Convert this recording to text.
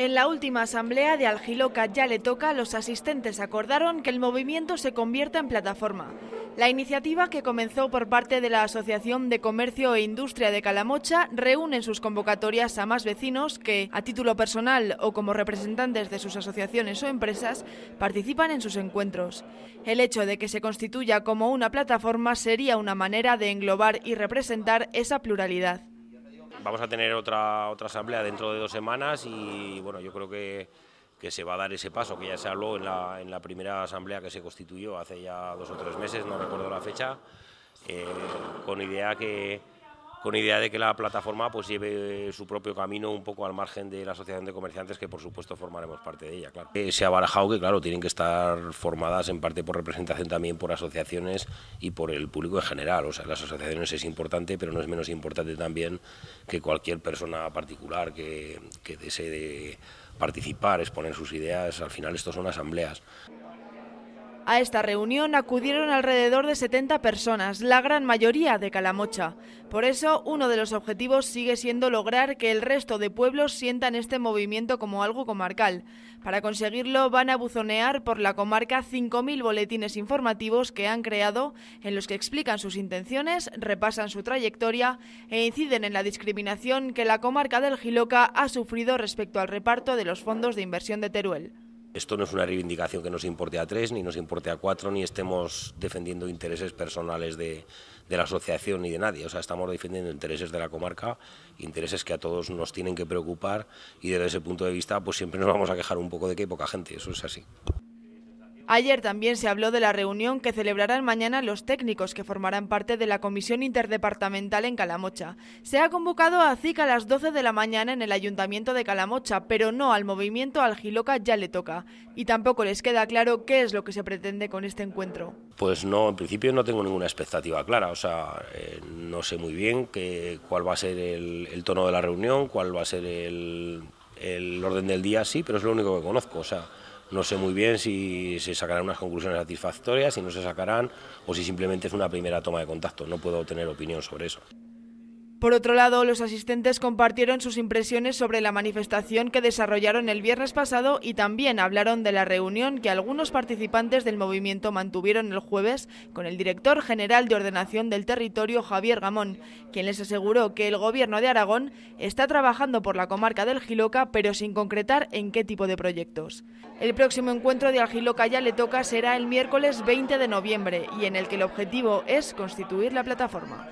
En la última asamblea de Algiloca ya le toca, los asistentes acordaron que el movimiento se convierta en plataforma. La iniciativa que comenzó por parte de la Asociación de Comercio e Industria de Calamocha reúne en sus convocatorias a más vecinos que, a título personal o como representantes de sus asociaciones o empresas, participan en sus encuentros. El hecho de que se constituya como una plataforma sería una manera de englobar y representar esa pluralidad vamos a tener otra, otra asamblea dentro de dos semanas y bueno, yo creo que, que se va a dar ese paso que ya se habló en la, en la primera asamblea que se constituyó hace ya dos o tres meses, no recuerdo la fecha, eh, con idea que, con idea de que la plataforma pues lleve eh, su propio camino un poco al margen de la Asociación de Comerciantes, que por supuesto formaremos parte de ella. Eh, se ha barajado que, claro, tienen que estar formadas en parte por representación también por asociaciones y por el público en general. O sea, las asociaciones es importante, pero no es menos importante también que cualquier persona particular que, desee participar, exponer sus ideas. Al final, esto son asambleas. A esta reunión acudieron alrededor de 70 personas, la gran mayoría de Calamocha. Por eso, uno de los objetivos sigue siendo lograr que el resto de pueblos sientan este movimiento como algo comarcal. Para conseguirlo, van a buzonear por la comarca 5.000 boletines informativos que han creado, en los que explican sus intenciones, repasan su trayectoria e inciden en la discriminación que la comarca del Giloca ha sufrido respecto al reparto de los fondos de inversión de Teruel. Esto no es una reivindicación que nos importe a tres, ni nos importe a cuatro, ni estemos defendiendo intereses personales de, la asociación ni de nadie. O sea, estamos defendiendo intereses de la comarca, intereses que a todos nos tienen que preocupar y desde ese punto de vista pues siempre nos vamos a quejar un poco de que hay poca gente, eso es así. Ayer también se habló de la reunión que celebrarán mañana los técnicos que formarán parte de la Comisión Interdepartamental en Calamocha. Se ha convocado a CICA a las 12 de la mañana en el Ayuntamiento de Calamocha, pero no al movimiento aljiloca ya le toca. Y tampoco les queda claro qué es lo que se pretende con este encuentro. Pues no, en principio no tengo ninguna expectativa clara, o sea, eh, no sé muy bien cuál va a ser el, tono de la reunión, cuál va a ser el, el orden del día, sí, pero es lo único que conozco, o sea... No sé muy bien si se sacarán unas conclusiones satisfactorias, si no se sacarán, o si simplemente es una primera toma de contacto. No puedo tener opinión sobre eso. Por otro lado, los asistentes compartieron sus impresiones sobre la manifestación que desarrollaron el viernes pasado y también hablaron de la reunión que algunos participantes del movimiento mantuvieron el jueves con el director general de ordenación del territorio, Javier Gamón, quien les aseguró que el gobierno de Aragón está trabajando por la comarca del Giloca, pero sin concretar en qué tipo de proyectos. El próximo encuentro de Algiloca ya le toca será el miércoles 20 de noviembre y en el que el objetivo es constituir la plataforma.